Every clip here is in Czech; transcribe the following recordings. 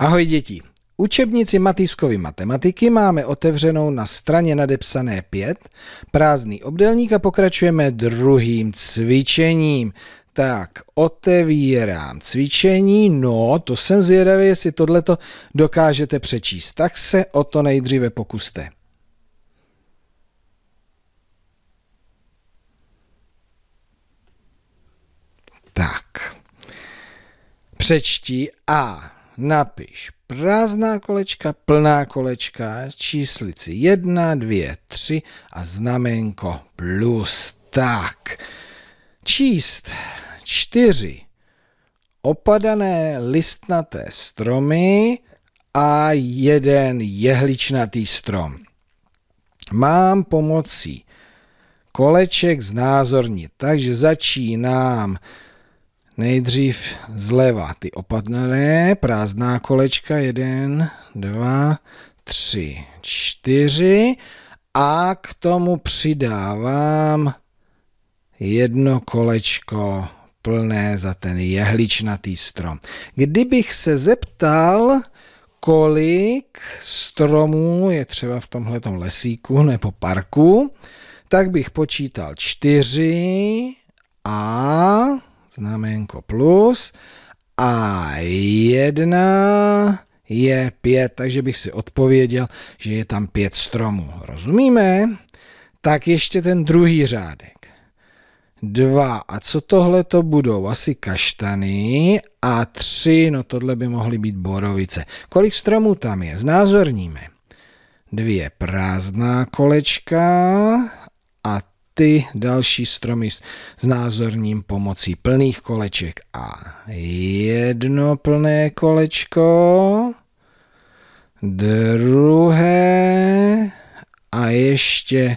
Ahoj děti. Učebnici Matýskovy matematiky máme otevřenou na straně nadepsané 5, prázdný obdelník a pokračujeme druhým cvičením. Tak, otevírám cvičení, no to jsem zvědavý, jestli tohleto dokážete přečíst. Tak se o to nejdříve pokuste. Tak, přečti A napiš prázdná kolečka, plná kolečka, číslici 1, 2, 3 a znamenko plus. Tak, číst čtyři opadané listnaté stromy a jeden jehličnatý strom. Mám pomocí koleček znázornit, takže začínám Nejdřív zleva ty opatrné, prázdná kolečka, jeden, dva, tři, čtyři a k tomu přidávám jedno kolečko plné za ten jehličnatý strom. Kdybych se zeptal, kolik stromů je třeba v tomhletom lesíku nebo parku, tak bych počítal čtyři a znaménko plus a jedna je pět, takže bych si odpověděl, že je tam pět stromů. Rozumíme? Tak ještě ten druhý řádek. Dva. A co tohle to budou? Asi kaštany. A tři, no tohle by mohly být borovice. Kolik stromů tam je? Znázorníme. Dvě prázdná kolečka a ty další stromy s názorním pomocí plných koleček. A jedno plné kolečko, druhé a ještě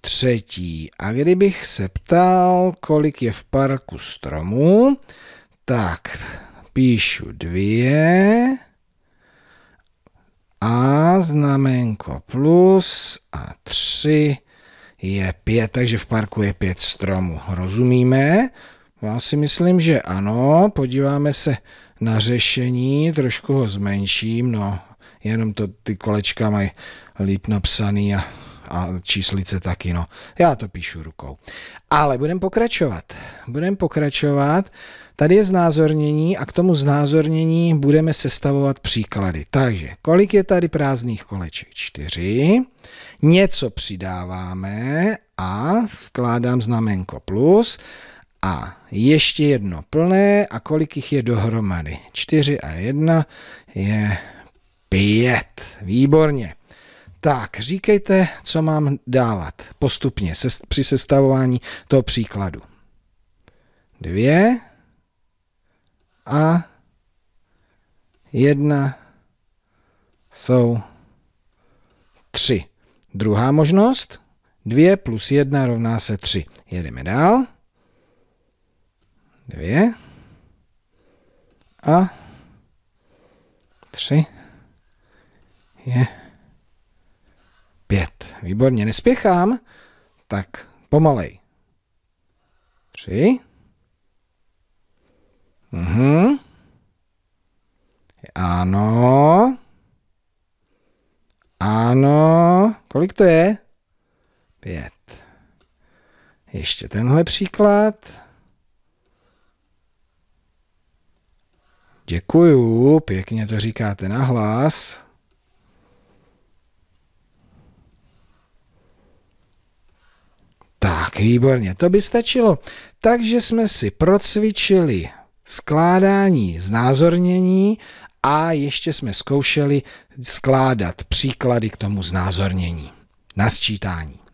třetí. A kdybych se ptal, kolik je v parku stromů, tak píšu dvě a znamenko plus a tři je pět, takže v parku je pět stromů. Rozumíme? No, já si myslím, že ano. Podíváme se na řešení, trošku ho zmenším, no jenom to ty kolečka mají líp napsaný a, a číslice taky, no. Já to píšu rukou. Ale budem pokračovat. Budem pokračovat. Tady je znázornění a k tomu znázornění budeme sestavovat příklady. Takže kolik je tady prázdných koleček? Čtyři. Něco přidáváme a vkládám znamenko plus a ještě jedno plné a kolik jich je dohromady? 4 a 1 je 5. Výborně. Tak, říkejte, co mám dávat postupně při sestavování toho příkladu. Dvě, a jedna jsou tři. Druhá možnost, dvě plus jedna rovná se tři. Jedeme dál. Dvě a tři je pět. Výborně, nespěchám, tak pomalej. Tři. Mhm. Ano. Ano. Kolik to je? Pět. Ještě tenhle příklad. Děkuju, pěkně to říkáte na hlas. Tak, výborně, to by stačilo. Takže jsme si procvičili skládání znázornění a ještě jsme zkoušeli skládat příklady k tomu znázornění nasčítání.